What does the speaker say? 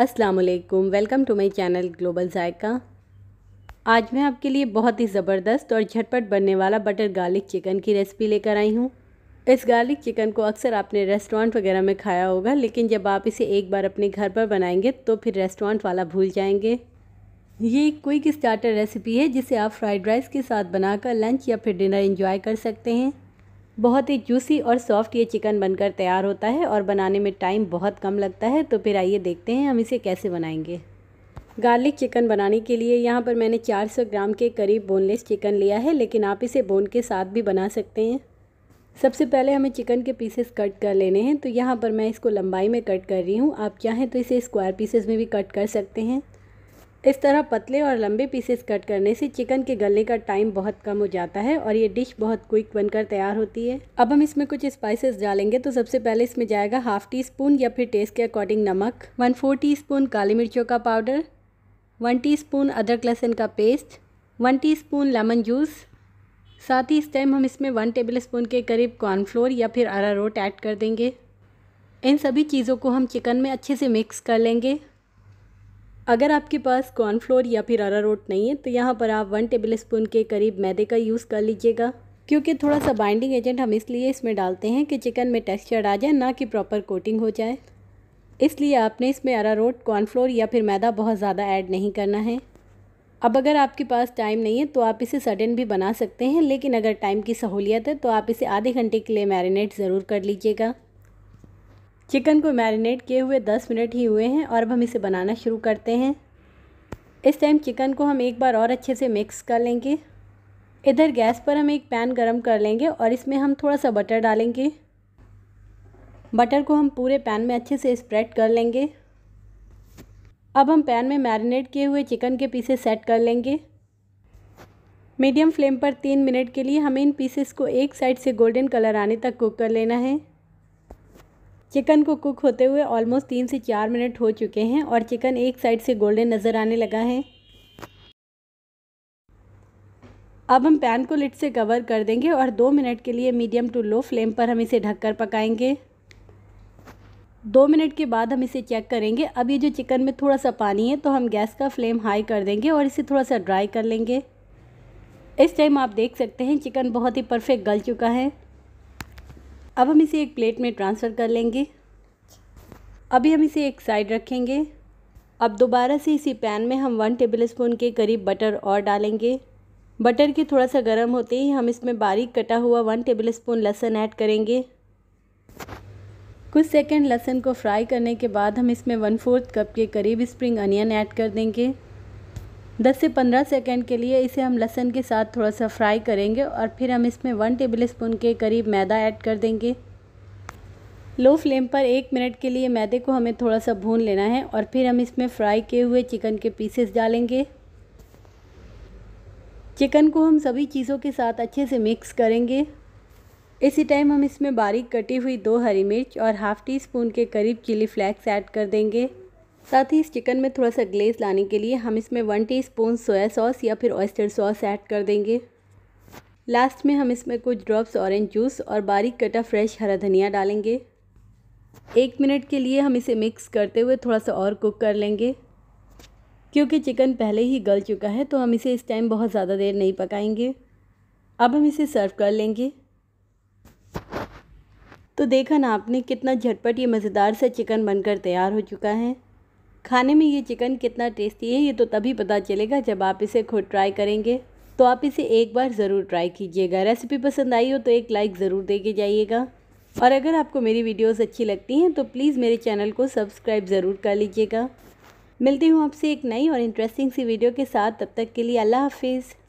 अस्सलाम वालेकुम welcome to my channel global Zaika आज मैं आपके लिए बहुत ही ज़बरदस्त और झटपट बनने वाला बटर गार्लिक चिकन की रेसिपी लेकर आई हूँ इस गार्लिक चिकन को अक्सर आपने रेस्टोरेंट वगैरह में खाया होगा लेकिन जब आप इसे एक बार अपने घर पर बनाएंगे तो फिर रेस्टोरेंट वाला भूल जाएंगे ये एक क्विक स्टार्टर रेसिपी है जिसे आप फ्राइड राइस के साथ बनाकर लंच या फिर डिनर इंजॉय कर सकते हैं बहुत ही जूसी और सॉफ्ट ये चिकन बनकर तैयार होता है और बनाने में टाइम बहुत कम लगता है तो फिर आइए देखते हैं हम इसे कैसे बनाएंगे गार्लिक चिकन बनाने के लिए यहाँ पर मैंने 400 ग्राम के करीब बोनलेस चिकन लिया है लेकिन आप इसे बोन के साथ भी बना सकते हैं सबसे पहले हमें चिकन के पीसेस कट कर लेने हैं तो यहाँ पर मैं इसको लंबाई में कट कर रही हूँ आप चाहें तो इसे स्क्वायर पीसेस में भी कट कर सकते हैं इस तरह पतले और लंबे पीसेस कट करने से चिकन के गलने का टाइम बहुत कम हो जाता है और ये डिश बहुत क्विक बनकर तैयार होती है अब हम इसमें कुछ स्पाइसेस डालेंगे तो सबसे पहले इसमें जाएगा हाफ टी स्पून या फिर टेस्ट के अकॉर्डिंग नमक वन फोर टी स्पून काली मिर्चों का पाउडर वन टी स्पून अदरक लहसुन का paste one teaspoon lemon juice साथ ही इस टाइम हम इसमें वन टेबल स्पून के करीब कॉर्नफ्लोर या फिर अरारोट ऐड कर देंगे इन सभी चीज़ों को हम चिकन में अच्छे से मिक्स कर लेंगे अगर आपके पास कॉर्नफ्लोर या फिर अरा रोट नहीं है तो यहाँ पर आप वन टेबल स्पून के करीब मैदे का यूज़ कर लीजिएगा क्योंकि थोड़ा सा बाइंडिंग एजेंट हम इसलिए इसमें डालते हैं कि चिकन में टेक्स्चर आ जाए ना कि प्रॉपर कोटिंग हो जाए इसलिए आपने इसमें अरा रोट कॉर्नफ्लोर या फिर मैदा बहुत ज़्यादा ऐड नहीं करना है अब अगर आपके पास टाइम नहीं है तो आप इसे सडन भी बना सकते हैं लेकिन अगर टाइम की सहूलियत है तो आप इसे आधे घंटे के लिए मैरिनेट ज़रूर कर लीजिएगा चिकन को मैरिनेट किए हुए दस मिनट ही हुए हैं और अब हम इसे बनाना शुरू करते हैं इस टाइम चिकन को हम एक बार और अच्छे से मिक्स कर लेंगे इधर गैस पर हम एक पैन गरम कर लेंगे और इसमें हम थोड़ा सा बटर डालेंगे बटर को हम पूरे पैन में अच्छे से स्प्रेड कर लेंगे अब हम पैन में मैरिनेट किए हुए चिकन के पीसेस सेट कर लेंगे मीडियम फ्लेम पर तीन मिनट के लिए हमें इन पीसेस को एक साइड से गोल्डन कलर आने तक कुक कर लेना है चिकन को कुक होते हुए ऑलमोस्ट तीन से चार मिनट हो चुके हैं और चिकन एक साइड से गोल्डन नज़र आने लगा है अब हम पैन को लिट से कवर कर देंगे और दो मिनट के लिए मीडियम टू लो फ्लेम पर हम इसे ढककर पकाएंगे दो मिनट के बाद हम इसे चेक करेंगे अब ये जो चिकन में थोड़ा सा पानी है तो हम गैस का फ्लेम हाई कर देंगे और इसे थोड़ा सा ड्राई कर लेंगे इस टाइम आप देख सकते हैं चिकन बहुत ही परफेक्ट गल चुका है अब हम इसे एक प्लेट में ट्रांसफ़र कर लेंगे अभी हम इसे एक साइड रखेंगे अब दोबारा से इसी पैन में हम वन टेबल स्पून के करीब बटर और डालेंगे बटर के थोड़ा सा गर्म होते ही हम इसमें बारीक कटा हुआ वन टेबल स्पून लहसन ऐड करेंगे कुछ सेकंड लहसन को फ्राई करने के बाद हम इसमें वन फोर्थ कप के करीब स्प्रिंग अनियन ऐड कर देंगे 10 से 15 सेकेंड के लिए इसे हम लहसन के साथ थोड़ा सा फ्राई करेंगे और फिर हम इसमें वन टेबल स्पून के करीब मैदा ऐड कर देंगे लो फ्लेम पर एक मिनट के लिए मैदे को हमें थोड़ा सा भून लेना है और फिर हम इसमें फ्राई किए हुए चिकन के पीसेस डालेंगे चिकन को हम सभी चीज़ों के साथ अच्छे से मिक्स करेंगे इसी टाइम हम इसमें बारीक कटी हुई दो हरी मिर्च और हाफ़ टी स्पून के करीब चिली फ्लैक्स ऐड कर देंगे साथ ही इस चिकन में थोड़ा सा ग्लेज लाने के लिए हम इसमें वन टीस्पून सोया सॉस या फिर ऑयस्टर सॉस ऐड कर देंगे लास्ट में हम इसमें कुछ ड्रॉप्स ऑरेंज जूस और बारीक कटा फ्रेश हरा धनिया डालेंगे एक मिनट के लिए हम इसे मिक्स करते हुए थोड़ा सा और कुक कर लेंगे क्योंकि चिकन पहले ही गल चुका है तो हम इसे इस टाइम बहुत ज़्यादा देर नहीं पकाएंगे अब हम इसे सर्व कर लेंगे तो देखा ना आपने कितना झटपट ये मज़ेदार सा चिकन बनकर तैयार हो चुका है खाने में ये चिकन कितना टेस्टी है ये तो तभी पता चलेगा जब आप इसे खुद ट्राई करेंगे तो आप इसे एक बार ज़रूर ट्राई कीजिएगा रेसिपी पसंद आई हो तो एक लाइक ज़रूर दे के जाइएगा और अगर आपको मेरी वीडियोस अच्छी लगती हैं तो प्लीज़ मेरे चैनल को सब्सक्राइब ज़रूर कर लीजिएगा मिलती हूँ आपसे एक नई और इंटरेस्टिंग सी वीडियो के साथ तब तक के लिए अल्लाह हाफिज़